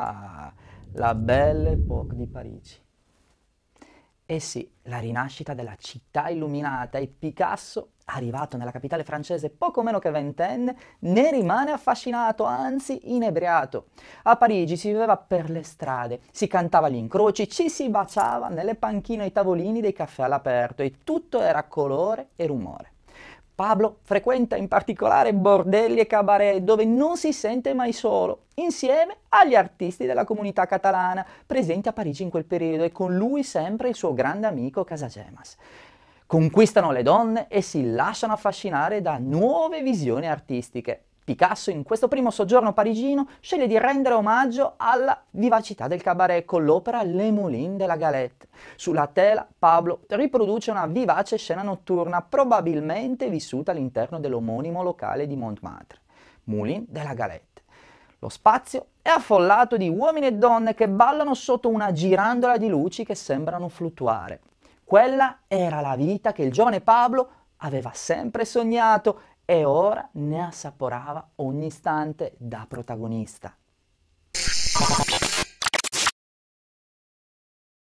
Ah, la Belle Époque di Parigi. Eh sì, la rinascita della città illuminata e Picasso, arrivato nella capitale francese poco meno che ventenne, ne rimane affascinato, anzi inebriato. A Parigi si viveva per le strade, si cantava gli incroci, ci si baciava nelle panchine ai tavolini dei caffè all'aperto e tutto era colore e rumore. Pablo frequenta in particolare bordelli e cabaret dove non si sente mai solo, insieme agli artisti della comunità catalana presenti a Parigi in quel periodo e con lui sempre il suo grande amico Casagemas. Conquistano le donne e si lasciano affascinare da nuove visioni artistiche. Picasso in questo primo soggiorno parigino sceglie di rendere omaggio alla vivacità del cabaret con l'opera Le Moulins de la Galette. Sulla tela Pablo riproduce una vivace scena notturna probabilmente vissuta all'interno dell'omonimo locale di Montmartre, Moulin de la Galette. Lo spazio è affollato di uomini e donne che ballano sotto una girandola di luci che sembrano fluttuare. Quella era la vita che il giovane Pablo aveva sempre sognato e ora ne assaporava ogni istante da protagonista.